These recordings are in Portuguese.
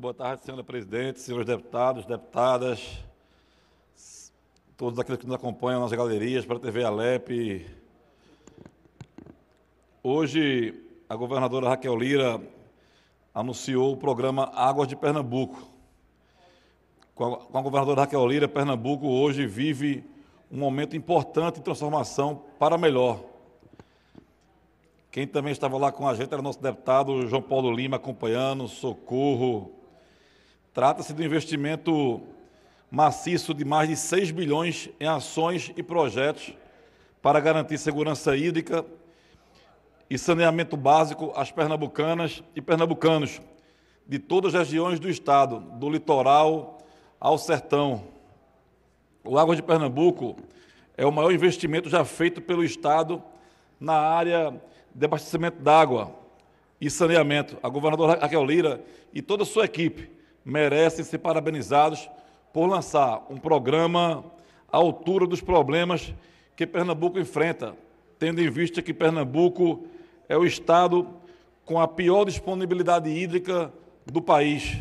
Boa tarde, senhora presidente, senhores deputados, deputadas, todos aqueles que nos acompanham nas galerias para a TV Alep. Hoje, a governadora Raquel Lira anunciou o programa Águas de Pernambuco. Com a, governadora Raquel Lira, Pernambuco hoje vive um momento importante de transformação para melhor. Quem também estava lá com a gente era nosso deputado João Paulo Lima, acompanhando, Socorro, Trata-se do investimento maciço de mais de 6 bilhões em ações e projetos para garantir segurança hídrica e saneamento básico às pernambucanas e pernambucanos de todas as regiões do estado, do litoral ao sertão. O Água de Pernambuco é o maior investimento já feito pelo estado na área de abastecimento d'água e saneamento. A governadora Raquel Lira e toda a sua equipe merecem ser parabenizados por lançar um programa à altura dos problemas que Pernambuco enfrenta, tendo em vista que Pernambuco é o estado com a pior disponibilidade hídrica do país.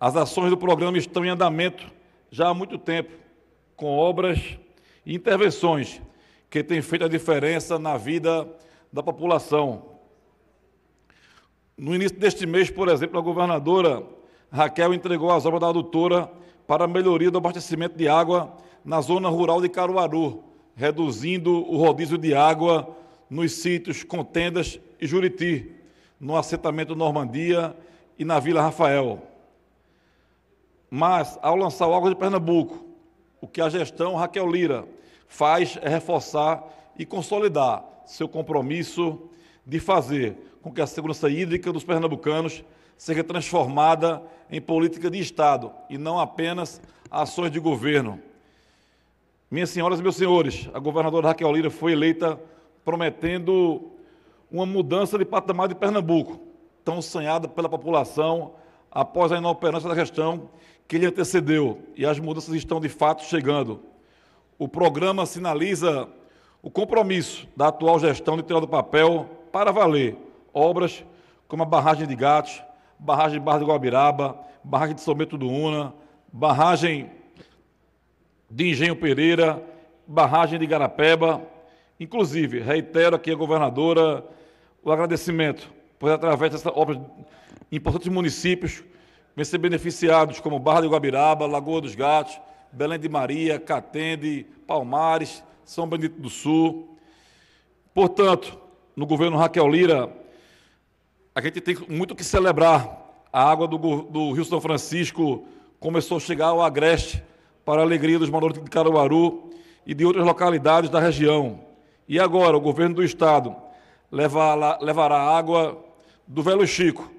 As ações do programa estão em andamento já há muito tempo, com obras e intervenções que têm feito a diferença na vida da população. No início deste mês, por exemplo, a governadora Raquel entregou as obras da adutora para a melhoria do abastecimento de água na zona rural de Caruaru, reduzindo o rodízio de água nos sítios Contendas e Juriti, no assentamento Normandia e na Vila Rafael. Mas, ao lançar o Água de Pernambuco, o que a gestão Raquel Lira faz é reforçar e consolidar seu compromisso de fazer com que a segurança hídrica dos pernambucanos seja transformada em política de Estado e não apenas ações de governo. Minhas senhoras e meus senhores, a governadora Raquel Lira foi eleita prometendo uma mudança de patamar de Pernambuco, tão sonhada pela população após a inoperância da gestão que lhe antecedeu, e as mudanças estão de fato chegando. O programa sinaliza o compromisso da atual gestão de tirar do papel para valer obras como a barragem de Gatos, barragem de Barra de Guabiraba, barragem de São do Una, barragem de Engenho Pereira, barragem de Garapeba. Inclusive, reitero aqui à governadora o agradecimento, pois através dessa obra, importantes municípios vêm ser beneficiados, como Barra de Guabiraba, Lagoa dos Gatos, Belém de Maria, Catende, Palmares, São Benedito do Sul. Portanto, no governo Raquel Lira, a gente tem muito que celebrar. A água do, do Rio São Francisco começou a chegar ao Agreste, para a alegria dos moradores de Caruaru e de outras localidades da região. E agora, o governo do Estado levará, levará água do Velho Chico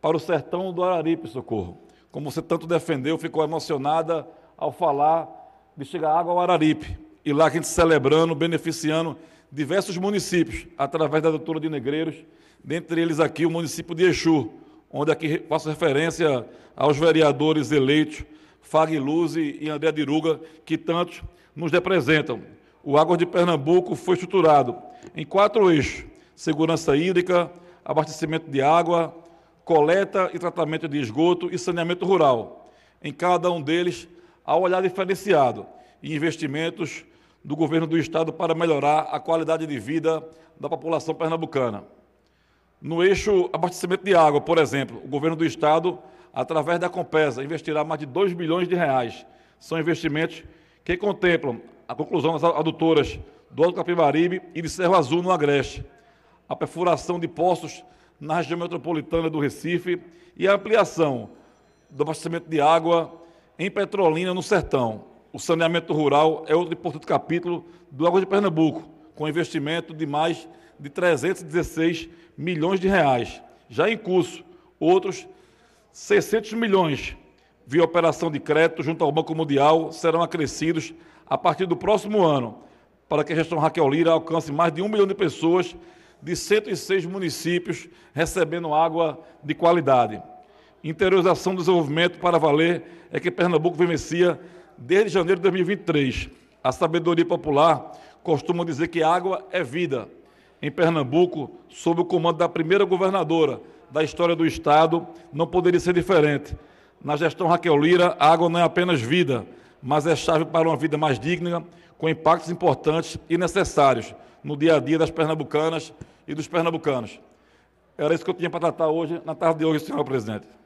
para o sertão do Araripe, socorro. Como você tanto defendeu, ficou emocionada ao falar de chegar água ao Araripe. E lá a gente celebrando, beneficiando diversos municípios, através da doutora de Negreiros, dentre eles aqui o município de Exu, onde aqui faço referência aos vereadores eleitos, Fag Luz e André Diruga, que tantos nos representam. O Água de Pernambuco foi estruturado em quatro eixos: segurança hídrica, abastecimento de água, coleta e tratamento de esgoto e saneamento rural. Em cada um deles, há um olhar diferenciado e investimentos do governo do Estado para melhorar a qualidade de vida da população pernambucana. No eixo abastecimento de água, por exemplo, o governo do Estado, através da Compesa, investirá mais de 2 bilhões de reais. São investimentos que contemplam a conclusão das adutoras do Alto Capibaribe e de Serra Azul, no Agreste, a perfuração de poços na região metropolitana do Recife e a ampliação do abastecimento de água em Petrolina, no Sertão o saneamento rural é outro importante capítulo do Água de Pernambuco, com investimento de mais de 316 milhões de reais. Já em curso, outros 600 milhões via operação de crédito junto ao Banco Mundial serão acrescidos a partir do próximo ano, para que a gestão Raquel Lira alcance mais de um milhão de pessoas de 106 municípios recebendo água de qualidade. Interiorização do desenvolvimento para valer é que Pernambuco vivencia desde janeiro de 2023. A sabedoria popular costuma dizer que água é vida. Em Pernambuco, sob o comando da primeira governadora da história do Estado, não poderia ser diferente. Na gestão Raquel Lira, a água não é apenas vida, mas é chave para uma vida mais digna, com impactos importantes e necessários no dia a dia das pernambucanas e dos pernambucanos. Era isso que eu tinha para tratar hoje, na tarde de hoje, senhor presidente.